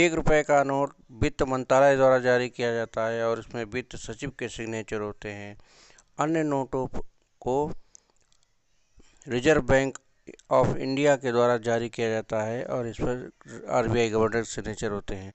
एक रुपए का नोट वित्त मंत्रालय द्वारा जारी किया जाता है और इसमें वित्त सचिव के सिग्नेचर होते हैं अन्य नोटों को रिजर्व बैंक ऑफ इंडिया के द्वारा जारी किया जाता है और इस पर आरबीआई गवर्नर सिग्नेचर होते हैं